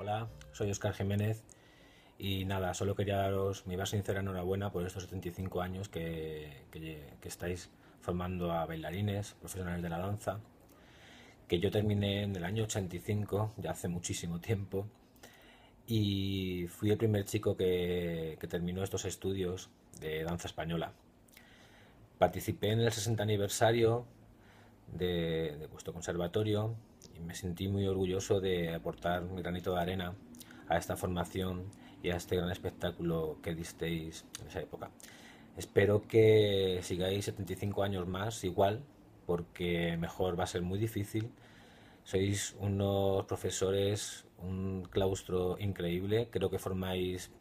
Hola, soy Oscar Jiménez y nada, solo quería daros mi más sincera enhorabuena por estos 75 años que, estáis formando a bailarines, profesionales de la danza, que yo terminé en el año 85, ya hace muchísimo tiempo, y fui el primer chico que, terminó estos estudios de danza española. Participé en el 60 aniversario de, de vuestro conservatorio me sentí muy orgulloso de aportar mi granito de arena a esta formación y a este gran espectáculo que disteis en esa época. Espero que sigáis 75 años más igual, porque mejor va a ser muy difícil. Sois unos profesores, un claustro increíble, creo que formáis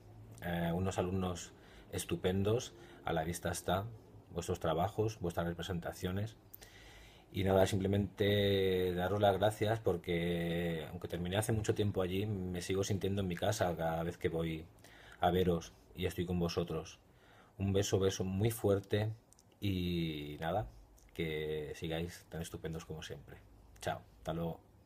eh, unos alumnos estupendos, a la vista está vuestros trabajos, vuestras representaciones. Y nada, simplemente daros las gracias porque aunque terminé hace mucho tiempo allí, me sigo sintiendo en mi casa cada vez que voy a veros y estoy con vosotros. Un beso, beso muy fuerte y nada, que sigáis tan estupendos como siempre. Chao, hasta luego.